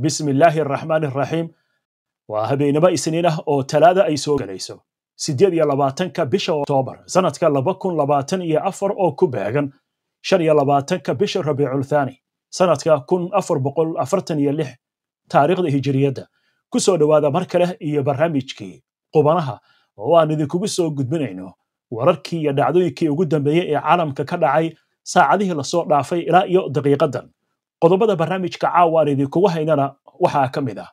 bismillaahi araxmaan araxiim waa habeenimo isniin ah oo talaada ay soo galayso sideed iyo labaatanka bisha oktoobar sannadka laba kun labaatan iyo afar oo ku beegan shan iyo labaatanka bisha rabiiculthaani sannadka kun afar boqol afartan iyo lix taariikhda hijiriyadda ku soo dhowaada mar kale iyo barnaamijkii qubanaha oo aan idinkugu soo gudbinayno wararkii iyo dhacdooyinkii ugu dambeeyey ee caalamka ka dhacay saacadihii lasoo dhaafay ilaa iyo daqiiqadan qodobada barnaamijka caawa aan idinkugu haynana waxaa ka mid ah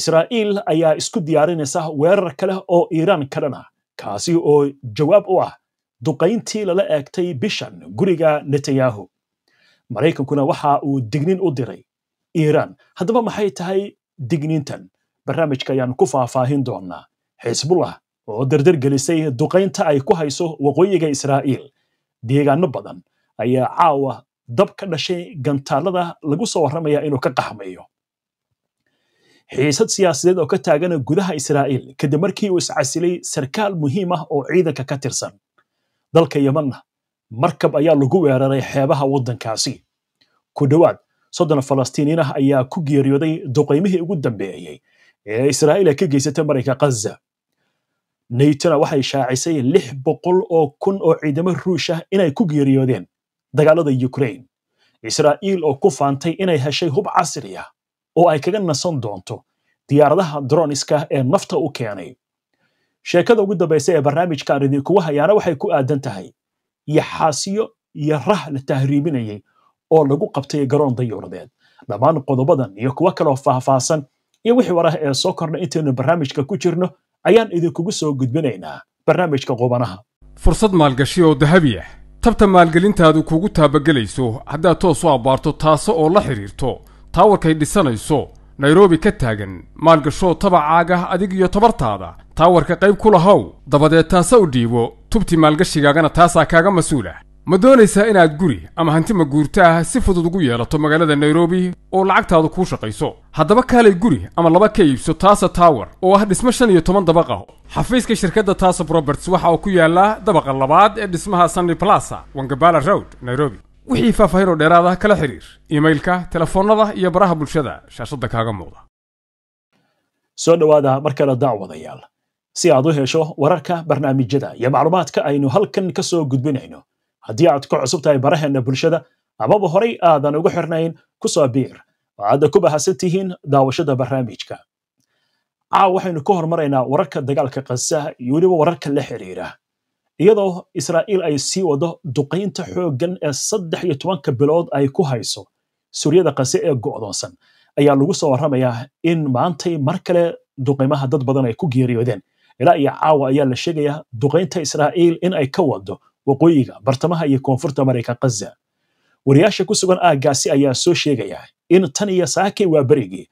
israa'iil ayaa isku diyaarinaysa weerar kale oo iiraan kalena kaasi oo jawaab u ah duqayntii lala eegtay bishan guriga netanyahu maraykankuna waxa uu digniin u diray iiraan haddaba maxay tahay digniintan barnaamijka ayaan ku faahfaahin doonnaa xisbullah oo darder gelisay duqaynta ay ku hayso waqooyiga israa'iil deegaanno badan ayaa caawa dab ka dhashay gantaalada lagu soo warramaya inuu ka qaxmayo xiisad siyaasadeed oo ka taagana gudaha israa'iil kadib markii uu iscasilay sarkaal muhiim ah oo ciidanka ka tirsan dalka yemanna markab ayaa lagu weeraray xeebaha waddankaasi ku dhowaad soddon falastiiniin ah ayaa ku geeriyooday duqaymihii ugu dambeeyey ee israa'iil ay ka geysatay marayka khaza naytona waxay shaacisay lix boqol oo kun oo ciidamo ruush ah inay ku geeriyoodeen dagaalada ukraine israa'iil oo ku faantay inay heshay hub casri ah oo ay kaga nasan doonto diyaaradaha droniska ee nafta u keenay sheekada ugu dambaysa ee barnaamijkan idinku hayaana waxay ku aadan tahay yaxaasiyo iyo rah la tahriibinayay oo lagu qabtay garoon dayuuradeed dhammaan qodobadan iyo kuwo kaloo faahfaahsan iyo wixii war ah ee soo korna intaynu barnaamijka ku jirno ayaan idinkugu soo gudbinaynaa barnaamijka qubanaha fursad maalgashi oo dahabi ah tabta maalgelintaadu kugu taabagelayso haddaad toos u abbaarto taase oo la xidhiirto taawarkay dhisanayso nairobi ka taagan maalgashoo tabacaagah adig iyo tabartaada taawarka qayb ku lahow dabadeed taase u dhiibo tubti maalgashigaagana taasaa kaaga mas-uul ah ma doonaysaa inaad guri ama hanti maguurto ah si fudud ugu yeelato magaalada nairobi oo lacagtaadu kuu shaqayso haddaba kaalay guri ama laba ka iibso taasa tower oo ah dhismo shan iyo toban dabaq ah xafiiska shirkadda taasa roberts waxa uu ku yaallaa dabaqa labaad ee dhismaha sunny blasa wangabala road nairobi wixii faahfaahinoo dheeraad ah kala xiriir iimailka telefoonnada iyo baraha bulshada shaashadda kaaga muuqda soo dhowaada mar kale daacwadayaal si aad u hesho wararka barnaamijyada iyo macluumaadka aynu halkan ka soo gudbinayno haddii aad ku cusub tahay baraheena bulshada amaba horay aadan ugu xirnayn ku soo biir oo aadda ku bahasan tihiin daawashada barnaamijka caaw waxaynu ka hormaraynaa wararka dagaalka qasa iyo weliba wararka la xiriira iyadoo israa'iil ay sii wado duqaynta xooggan ee saddex iyo tobanka bilood ay ku hayso suryada qase ee go'doonsan ayaa lagu soo warramayaa in maantay mar kale duqaymaha dad badan ay ku geeriyoodeen ilaa iyo caawa ayaa la sheegayaa duqaynta israa'iil in ay ka wado waqooyiga bartamaha iyo koonfurta mareyka khaza wariyaasha ku sugan aagaasi ayaa soo sheegaya in tan iyo saakay waa berigii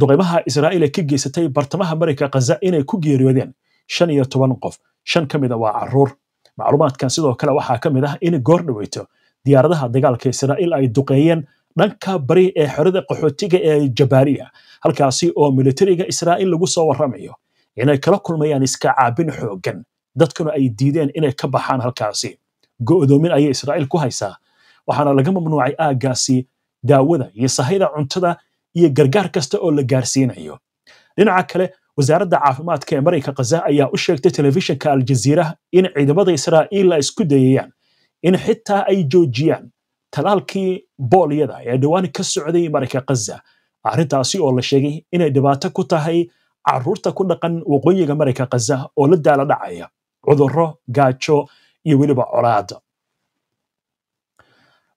duqeymaha israa'iil ee ka geysatay bartamaha mareyka khaza inay ku geeriyoodeen shan iyo toban qof shan ka mid a ah waa caruur macluumaadkan sidoo kale waxaa ka mid ah in goor dhaweyto diyaaradaha dagaalka israa'iil ay duqeeyeen dhanka bari ee xerada qaxootiga ee jabaariya halkaasi oo militariga israa'iil lagu soo warramayo inay kala kulmayaan iska caabin xooggan dadkuna ay diideen inay ka baxaan halkaasi go'doomin ayay israa'iil ku haysaa waxaana laga mamnuucay aaggaasi daawada iyo sahayda cuntada iyo gargaar kasta oo la gaarsiinayo dhinaca kale wasaaradda caafimaadka ee marayka khaza ayaa u sheegtay telefishinka aljaziira in ciidamada israa'iil ay isku dayayaan in xitaa ay joojiyaan talaalkii boolyada ee dhowaan ka socday marayka khaza arrintaasi oo la sheegay inay dhibaato ku tahay caruurta ku dhaqan waqooyiga marayka khaza oo la daala dhacaya cuduro gaajo iyo weliba colaada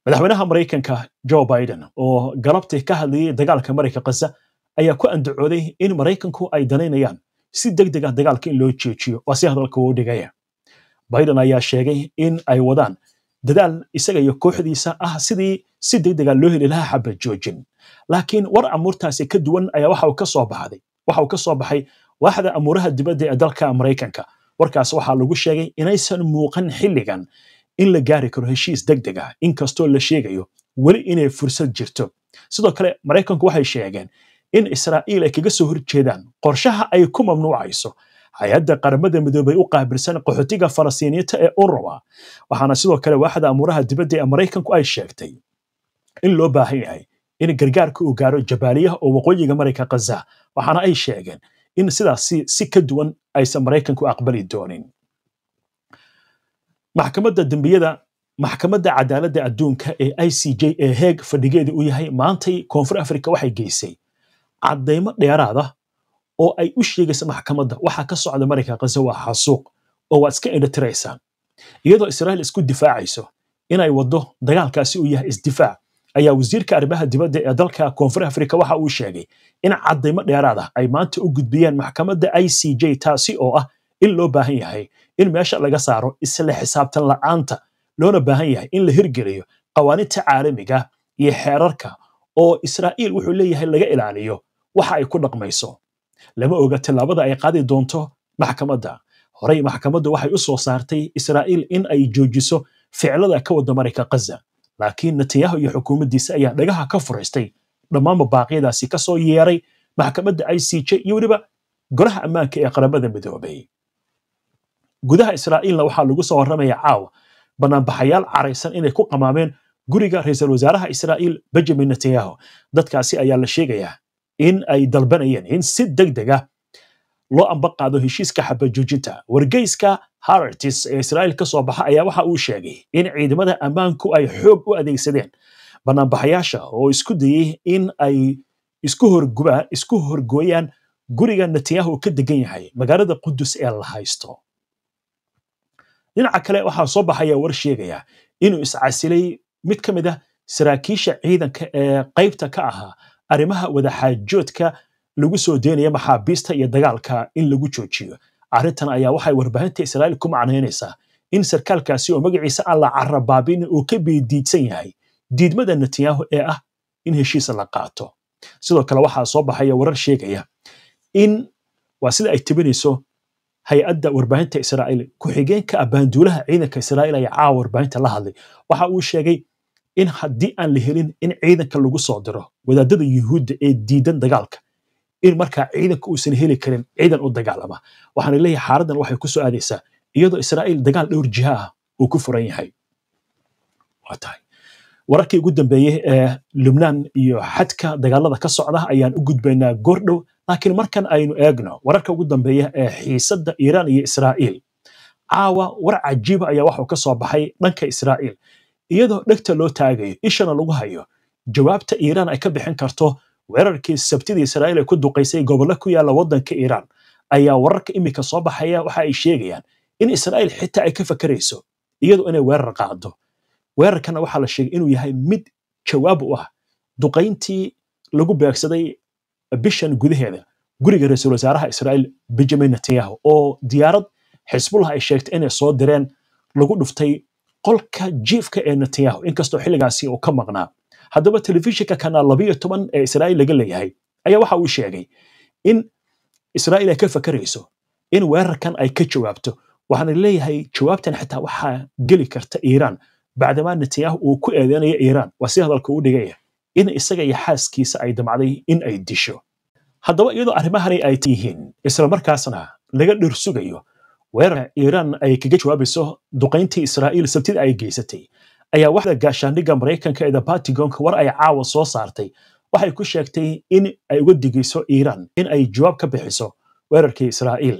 madaxweynaha maraykanka jo biden oo galabtii ka hadlayay dagaalka marayka kasa ayaa ku andacooday in maraykanku ay danaynayaan si deg deg ah dagaalka in loo jeejiyo waa si hadalka uu dhigaya biden ayaa sheegay in ay wadaan dadaal isaga iyo kooxdiisa ah sidii si deg dega ah loo heli lahaa xabad joojin laakiin war amuurtaasi ka duwan ayaa waxa uu ka baxday waxa uu ka soo baxay waaxda amuuraha dibadda ee dalka maraykanka warkaas waxaa lagu sheegay inaysan muuqan xilligan in la gaari karo heshiis deg degdeg ah inkastoo la sheegayo weli inay fursad jirto sidoo kale maraykanku waxay sheegeen in israa'iil ay kaga soo horjeedaan qorshaha ay ku mamnuucayso hay-adda qaramada midoobay u qaabilsan qaxootiga falastiiniyiinta ee uruwa waxaana sidoo kale waaxda amuuraha dibadda ee maraykanku ay sheegtay in loo baahan yahay in gargaarka uu gaaro jabaaliyaha oo waqooyiga marayka khaza waxaana ay sheegeen in sidaas si ka duwan aysan maraykanku aqbali doonin maxkamadda dembiyada maxkamadda cadaaladda adduunka ee i c j ee heeg fadhigeeda u yahay maantay koonfur africa waxay geysay caddaymo dheeraada ah oo ay u sheegaysa maxkamadda waxaa ka socda maraykan kase waa xasuuq oo waad iska indho iyadoo israa'iil isku difaacayso inay waddo dagaalkaasi u yahay isdifaac ayaa wasiirka arrimaha dibadda ee dalka koonfur afrika waxa uu sheegay in caddaymo dheeraad ah ay maanta u gudbiyeen maxkamadda i c j taasi oo ah in loo baahan yahay in meesha laga saaro isla xisaabtan la'aanta loona baahan yahay in la hirgeliyo qawaaninta caalamiga ah iyo xeerarka oo israa'iil wuxuu leeyahay laga ilaaliyo waxa ay ku dhaqmayso lama oga tallaabada ay qaadi doonto maxkamadda horey maxkamaddu waxay u soo saartay israa'iil in ay joojiso ficlada ka wada marayka kaza laakiin netanyahu iyo xukuumaddiisa ayaa dhagaha ka furaystay dhammaanba baaqyadaasi ka soo yeeray maxkamadda i c j iyo weliba golaha ammaanka ee qaramada midoobay gudaha israa'iilna waxaa lagu soo warramaya caawa bannaanbaxayaal caraysan inay ku qamaameen guriga ra'iisul wasaaraha israa'iil benjamin netanyahu dadkaasi ayaa la sheegayaa in ay dalbanayeen in si deg deg ah loo ambaqaado heshiiska xabajoojinta wargeyska haratis ee israa'iil ka soo baxa ayaa waxa uu sheegay in ciidamada ammaanku ay xoog u adeegsadeen bannaanbaxayaasha oo isku dayey in ay isku horgubaan isku horgooyaan guriga netanyahu ka degan yahay magaalada qudus ee la haysto dhinaca kale waxaa soo baxaya war sheegaya inuu iscasilay mid ka mid ah saraakiisha ciidanka ee qaybta ka ahaa arrimaha wadaxaajoodka lagu soo deynaya maxaabiista iyo dagaalka in lagu joojiyo arintan ayaa waxay warbaahinta israa'iil ku macnaynaysaa in sarkaalkaasi oo magaciisa aan la carabaabin uu ka biidiidsan yahay diidmada netanyahu ee ah in heshiisa la qaato sidoo kale waxaa soo baxaya warar sheegaya in waa sida ay tebinayso hay-adda warbaahinta israa'iil ku-xigeenka abaanduulaha ciidanka israa'iil ayaa caawa warbaahinta la hadlay waxa uu sheegay in haddii aan la helin in ciidanka lagu soo diro wadaadada yuhuudda ee diidan dagaalka in markaa ciidanka uusan heli karin ciidan u dagaalama waxaana leeyahay xaaladan waxay ku aadaysaa iyadoo israa'iil dagaal dhowr jiha ah uu ku furan yahay wararkii ugu dambeeyey ee lubnaan iyo xadka dagaalada ka socda ayaan u gudbaynaa goor dhow laakiin markan aynu eegno wararka ugu dambeeya ee xiisadda iiraan iyo israa'iil caawa war cajiiba ah ayaa waxuu ka soo baxay dhanka israa'iil iyadoo dhegta loo taagayo ishana lagu hayo jawaabta iiraan ay ka bixin karto weerarkii sabtida israa'iil ay ku duqaysay gobollo ku yaalla waddanka iiraan ayaa wararka iminka soo baxaya waxa ay sheegayaan in israa'iil xitaa ay ka fakarayso iyadoo inay weerar qaado weerarkana waxaa la sheegay inuu yahay mid jawaab u ah duqayntii lagu beegsaday bishan gudaheeda guriga ra-iisul wasaaraha israa'iil benjamin netanyahu oo diyaarad xisbullah ay sheegtay inay soo direen lagu dhuftay qolka jiifka ee netanyahu inkastoo xilligaasi uu ka maqnaa haddaba telefishinka kanaal labayo toban ee israa'iil laga leeyahay ayaa waxa uu sheegay in israa'iil ay ka fakarayso in weerarkan ay ka jawaabto waxaana leeyahay jawaabtan xataa waxaa geli karta iiraan bacdamaa netanyahu uu ku eedeynayo iiraan waa si hadalka u dhigaya in isaga iyo xaaskiisa ay damcday in ay disho haddaba iyadoo arrimahani ay yihiin islamarkaasna laga dhir sugayo weerarka iiraan ay kaga jawaabayso duqayntii israa'iil sabtida ay geysatay ayaa waxda gaashaandhigga maraykanka ee the patagonka war ay caawa soo saartay waxay ku sheegtay in ay uga digayso iiraan in ay jawaab ka bixiso weerarkii israa'iil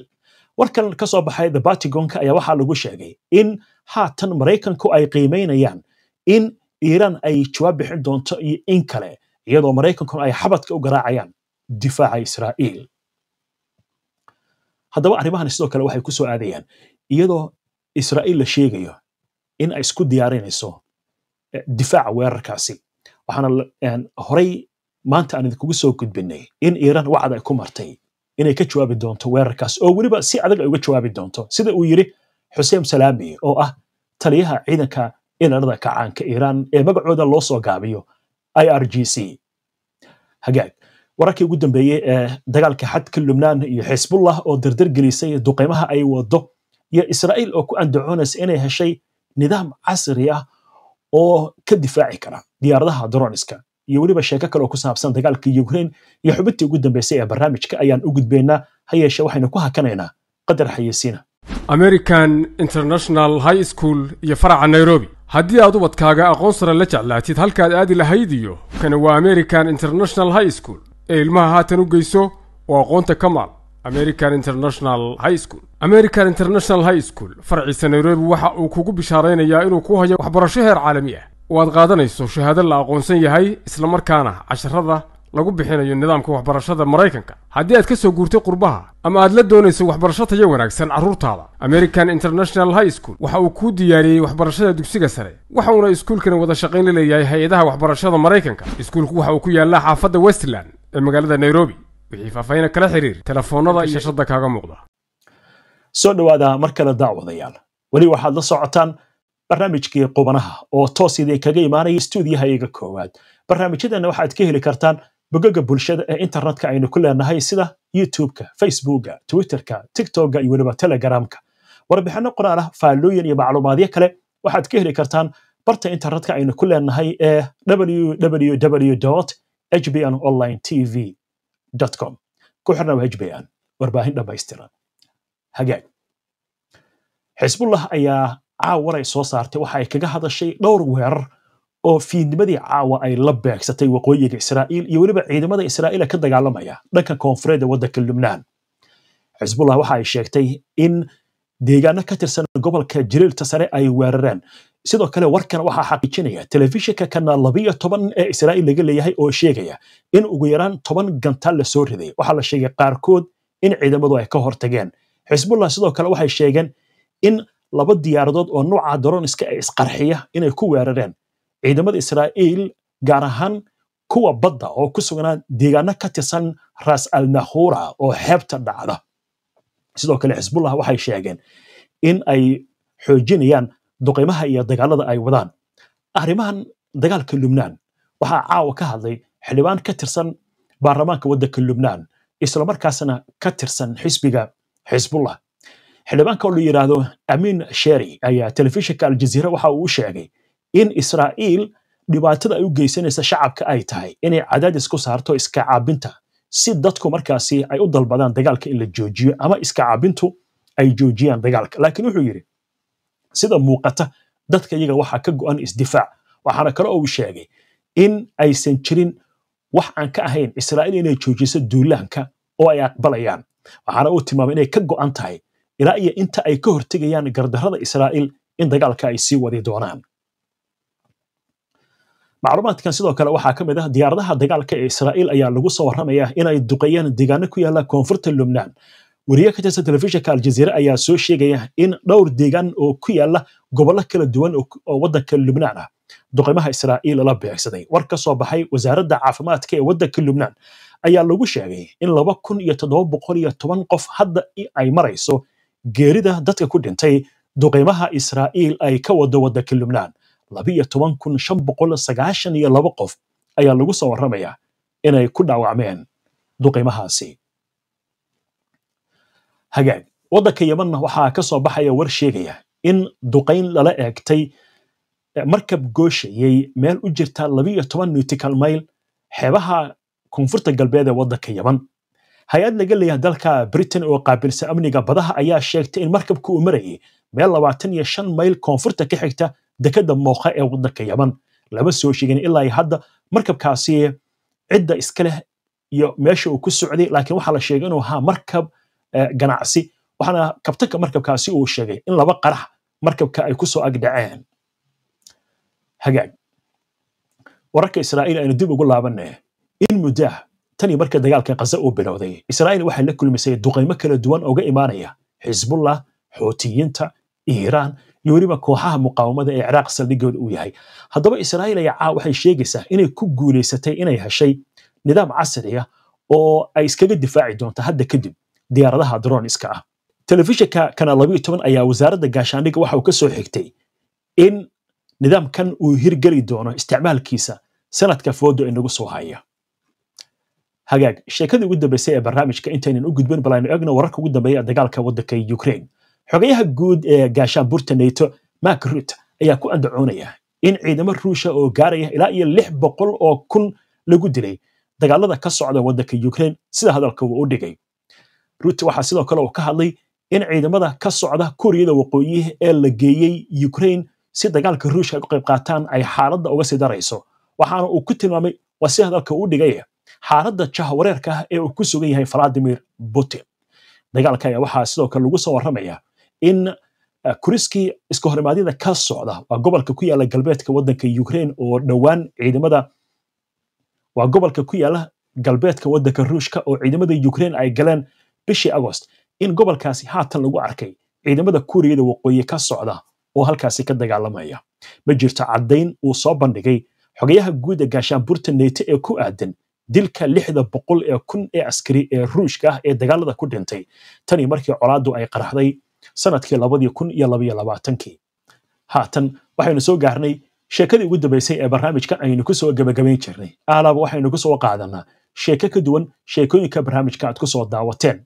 war ka soo baxay the batagonka ayaa waxaa lagu sheegay in haatan maraykanku ay qiimaynayaan in iiraan ay jawaab bixin doonto iyo in kale iyadoo maraykankuna ay xabadka u garaacayaan difaaca israa'iil haddaba arrimahan sidoo kale waxay ku soo aadayaan iyadoo israa'iil la sheegayo in ay isku diyaarinayso difaaca weerarkaasi waxaana horey maanta aan idinkugu soo gudbinay in iiraan wacd ay ku martay inay ka jawaabi doonto weerarkaas oo weliba si adag ay uga jawaabi doonto sida uu yidhi xuseen salaami oo ah taliyaha ciidanka ilalada kacaanka iiraan ee magacooda loo soo gaabiyo i r g c hagaag wararkii ugu dambeeyey ee dagaalka xadka lubnaan iyo xisbullah oo dardar gelisay duqeymaha ay wado iyo israa'iil oo ku andacoonaysa inay heshay nidaam casri ah oo ka difaaci kara diyaaradaha droniska iyo weliba sheeko kale oo ku saabsan dagaalka ukraine iyo xubintii ugu dambeysay ee barnaamijka ayaan u gudbaynaa ha yeeshe waxaynu ku hakanaynaa qadar xayeysiina american international high school iyo faraca nairobi haddii aad ubadkaaga aqoon sare la jeclaatid halkaad aadi lahayd iyo kani waa american international high school ee ilmaha haatan u geyso oo aqoonta ka maal american international high school american international high school farciisa nairobi waxa uu kugu bishaaraynayaa inuu ku hayo waxbarasho heer caalami ah oo aad qaadanayso shahaado la aqoonsan yahay islamarkaana casharada lagu bixinayo nidaamka waxbarashada maraykanka haddii aad ka soo guurtay qurbaha ama aad la doonayso waxbarasho tayo wanaagsan carruurtaada american international high school waxa uu kuu diyaariyey waxbarashada dugsiga sare waxa uuna iskuulkani wada shaqayn la leeyahay hay-adaha waxbarashada maraykanka iskuulku waxa uu ku yaallaa xaafadda westland ee magaalada nairobi wixii faafayna kala xiriir telefoonada iyo shashada kaaga muuqda soo dhowaada mar kale daawadayaal weli waxaad la socotaan barnaamijkii qubanaha oo toos idin kaga imaanaya stuudiyahayaga koowaad barnaamijyadeena waxaad ka heli kartaan bogagga bulshada ee internetka aynu ku leenahay sida youtubeka facebooka twitterka tiktoka iyo weliba telegramka warbixinno qoraal ah faallooyin iyo macluumaadyo kale waxaad ka heli kartaan barta internetka aynu ku leenahay ee www hbn online tv com ku xirna hbn warbaahin dhammaystiran hagaag xisbullah ayaa caawaray soo saartay waxa ay kaga hadashay dhowr weerar oo fiidnimadii caawa ay la beegsatay waqooyiga israa'iil iyo weliba ciidamada israa'iila ka dagaalamaya dhanka koonfureed ee waddanka lubnaan xisbullah waxa ay sheegtay in deegaano ka tirsan gobolka jiriirta sare ay weerareen sidoo kale warkan waxaa xaqiijinaya telefishinka kanaal labiyo toban ee israa'iil laga leeyahay oo sheegaya in ugu yaraan toban gantaal la soo riday waxaa la sheegay qaarkood in ciidamadu ay ka hortageen xisbullah sidoo kale waxay sheegeen in laba diyaaradood oo nuuca daroniska ee isqarxiya inay ku weerareen ciidamada israa'iil gaar ahaan kuwa badda oo ku sugnaa deegaano ka tirsan ras al nahura oo xeebta dhacda sidoo kale xisbullah waxay sheegeen in ay xoojinayaan duqeymaha iyo dagaalada ay wadaan arrimahan dagaalka lubnaan waxaa caawa ka hadlay xildhibaan ka tirsan baarlamaanka waddanka lubnaan islamarkaasna ka tirsan xisbiga xisbullah xildhibaanka oo la yidhaahdo amiin sheri ayaa telefishinka aljaziira waxa uu u sheegay in israa'iil dhibaatada ay u geysanaysa shacabka ay tahay inay cadaadis ku saarto iska caabinta si dadku markaasi ay u dalbadaan dagaalka in la joojiyo ama iska caabintu ay joojiyaan dagaalka laakiin wuxuu yidhi sida muuqata dadka iyaga waxaa ka go'an isdifaac waxaana kale oo uu sheegay in aysan jirin wax aan ka ahayn israa'iil inay joojiso duulaanka oo ay aqbalayaan waxaana uu tilmaamay inay ka go'an tahay ilaa iyo inta ay ka hortegayaan gardarrada israa'iil in dagaalka ay sii wadi doonaan macluumaadkan sidoo kale waxaa ka mid ah diyaaradaha dagaalka ee israa'iil ayaa lagu soo warramayaa inay duqayaan deegaano ku yaalla koonfurta lubnaan weriye ka tirsan telefishinka aljaziire ayaa soo sheegaya in dhowr deegaan oo ku yaala gobollo kala duwan oo waddanka lubnaan ah duqaymaha israa'iil la beegsaday war ka soo baxay wasaaradda caafimaadka ee waddanka lubnaan ayaa lagu sheegay in laba kun iyo toddoba boqol iyo toban qof hadda ay marayso geerida dadka ku dhintay duqeymaha israa'iil ay ka wado waddanka lubnaan labiyo toban kun shan boqol sagaashan iyo laba qof ayaa lagu soo warramayaa inay ku dhaawacmeen duqeymahaasi hagaag waddanka yemanna waxaa ka soo baxaya war sheegaya in duqayn lala eegtay eh, markab gooshayay meel u jirta labiyo toban nutikal mayl xeebaha koonfurta galbeed ee waddanka yaman hay-ad laga leeyahay dalka britain oo qaabilsan amniga badaha ayaa sheegtay in markabka uu marayay meel labaatan iyo shan mayl koonfurta ka xigta dekadda mooqa ee waddanka yaman lama soo sheegin ilaa hadda markabkaasi cidda iska leh iyo meesha uu ku socday laakiin waxaa la sheegay inuu ahaa markab e, ganacsi waxaana kabtanka markabkaasi uu sheegay in laba qarax markabka ay kusoo agdhaceen hagaag wararka israa'iil aynu dib ugu laabanee in muddah tan iyo marka dagaalka khaza uu bilowday israa'iil waxay la kulmisay duqaymo kala duwan uga imaanaya xisbullah xootiyiinta iiraan iyo weliba kooxaha muqaawamada ee ciraaq saldhigooda uu yahay haddaba israa'iil ayacaa ah waxay sheegaysaa inay ku guulaysatay inay heshay nidaam casri ah oo ay iskaga difaaci doonto hadda kadib diyaaradaha droniska ah telefishinka kana labiyo toban ayaa wasaaradda gaashaandhigga waxa uu ka xigtay in nidaamkan uu hirgeli doono isticmaalkiisa sanadka foodo inagu soo haya hagaag sheekadii ugu dambeysay ee barnaamijka intaynan u gudban balaynu egno wararka ugu dambeeya dagaalka waddanka ukraine xogayaha guud ee gaashaan gaashaanbuurta nato mak rut ayaa ku andacoonaya in ciidamo ruusha oo gaaraya ilaa iyo lix boqol oo kun lagu dilay dagaalada ka socda waddanka ukrain sida hadalka uu u dhigay rut waxaa sidoo kale uu ka hadlay in ciidamada ka socda kuuriyada waqooyi ee la geeyey ukrain si dagaalka ruushka ay u qayb qaataan ay xaaladda uga sii darayso waxaana uu ku tilmaamay waa si hadalka uu dhigaya xaaladda jahawareerka ah ee uu ku sugan yahay valadimir putin dagaalka ayaa waxaa sidoo kale lagu soo warramaya in eh, kuriskii iska horimaadyada ka socda waa gobolka ku yaala galbeedka waddanka ukraine oo dhowaan ciidamada waa gobolka ku yaala galbeedka waddanka ruushka oo ciidamada ukraine ay galeen bishii agost in gobolkaasi haatan lagu arkay ciidamada kuuriyada waqooyi ka socda oo halkaasi ka dagaalamaya ma jirto caddayn uu soo bandhigay xogayaha guud ee gaashaanburta neyte ee ku aadan dilka lixda boqol ee kun ee askari ee ruushka ah ee dagaalada ku dhintay tanii markii colaaddu ay qaraxday sanadkii labadii kun iyo labaiyo labaatankii haatan waxaynu soo gaarnay sheekadii ugu dambaysay ee barnaamijkan aynu kusoo soo gebagabayn jirnay aalaaba waxaynu ku qaadanaa sheeke ka duwan sheekooyinka barnaamijka aad ku soo daawateen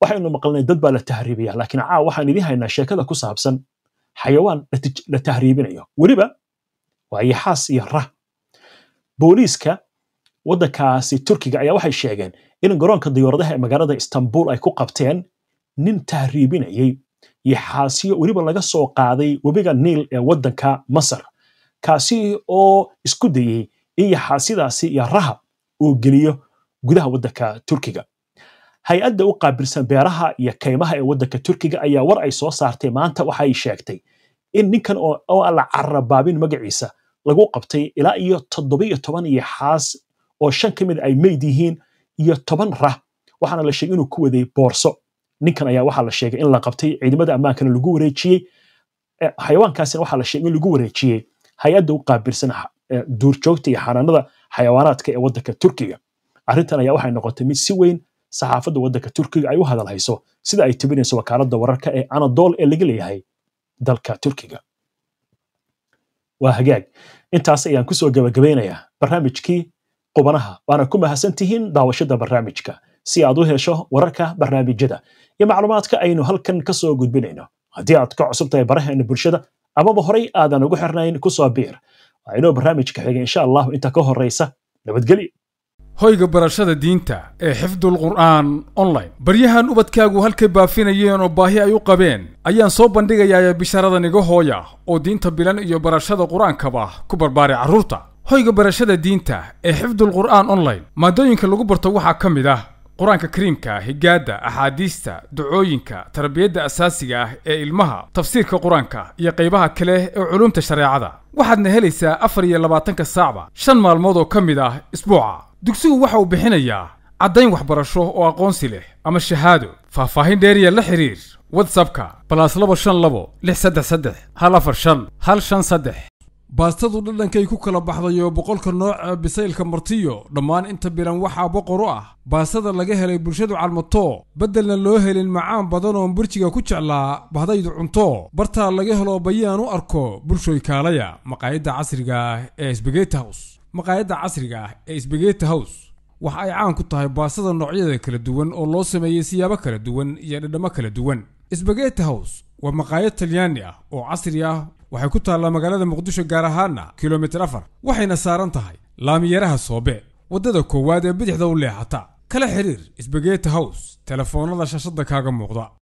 waxaynu maqalnay dad baa la tahriibaya laakiin caa waxaan idiin haynaa sheekada ku saabsan xayawaan la tahriibinayo weliba waa yaxaas iyo rah booliiska wadankaasi turkiga ayaa waxay sheegeen in garoonka diyaaradaha ee magaalada istanbul ay ku qabteen nin tahriibinayey yaxaasiyo weliba laga soo qaaday webiga niil ee wadanka masar kaasi oo isku dayey in yaxaasidaasi iyo rahab uu geliyo gudaha wadanka turkiga hay-adda u qaabilsan beeraha iyo kaymaha ee waddanka turkiga ayaa war ay soo saartay maanta waxay sheegtay in ninkan oo aan la carabaabin magaciisa lagu qabtay ilaa iyo toddoba iyo toban oo shan ka mid ah ay meyd yihiin iyo toban rah waxaana la sheegay inuu ku waday boorso ninkan ayaa waxaa la sheegay in la qabtay ciidamada ammaankana lagu wareejiyey eh, xayawaankaasina waxaa la sheegay in lagu wareejiyey hay-adda u qaabirsan eh, duurjoogta iyo xanaanada xayawaanaadka ee waddanka turkiga arrintan ayaa waxay noqotay mid si weyn saxaafadda waddanka turkiga ay u hadalhayso sida ay tebinayso wakaaladda wararka ee anadool ee laga leeyahay dalka turkiga waa hagaag intaas ayaan kusoo gabagabaynayaa barnaamijkii qubanaha waana ku mahadsantihiin daawashada barnaamijka si aad u hesho wararka barnaamijyada iyo macluumaadka aynu halkan ka soo gudbinayno haddii aad ka cusubtahay baraheena bulshada amaba horay aadan ugu xirnayn ku soo biir waa inuu barnaamijka xiga insha allahu inta ka horraysa nabadgelyo hoyga barashada diinta ee xifdulqur'aan online baryahan ubadkaagu halkay baafinayeen oo baahi ay u qabeen ayaan soo bandhigayaa bishaaradan iga hooya oo diinta bilan iyo barashada qur-aankaba ku barbaara carruurta hoyga barashada diinta ee xifdul qur'aan online maadooyinka lagu barto waxaa ka mid ah qur-aanka kariimka higaadda axaadiista ducooyinka tarbiyadda asaasiga ah ee ilmaha tafsiirka qur-aanka iyo qaybaha kale ee culumta shareecada waxaadna helaysaa afar iyo labaatanka saacba shan maalmood oo ka mid ah isbuuca dugsigu waxa uu bixinayaa caddayn waxbarasho oo aqoonsi leh ama shahaado faah-faahin faahfaahin dheeriya la xiriir watsapka balas labo shan labo lix saddex saddex hal afar shan hal shan saddex baastadu dhadhankay ku kala baxday oo boqolka nooca bisaylka martiyo dhammaan inta biran waxaa boqor u ah baastada laga helay bulshadu calmato beddelna loo helin macaan badan oon burjiga ku jeclaa bahdaydu cunto bartaa laga helo bayaan u arko bulshoy kaalaya maqaayadda casriga ah ee sbegeti hows maqaayadda casriga ah ee sbegeti hows waxa ay caan ku tahay baastada noocyada kala duwan oo loo sameeyey siyaabo kala duwan iyo dhadhammo kala duwan sbegeti hows waa maqaayad talyaani ah oo casri ah waxay ku taallaa magaalada muqdisho gaar ahaana kilomitir afar waxayna saaran tahay laamiyaraha soobe waddada koowaad ee bidixda u leexata kala xidhiir sbegeeti house telefoonada shashadda kaaga muuqda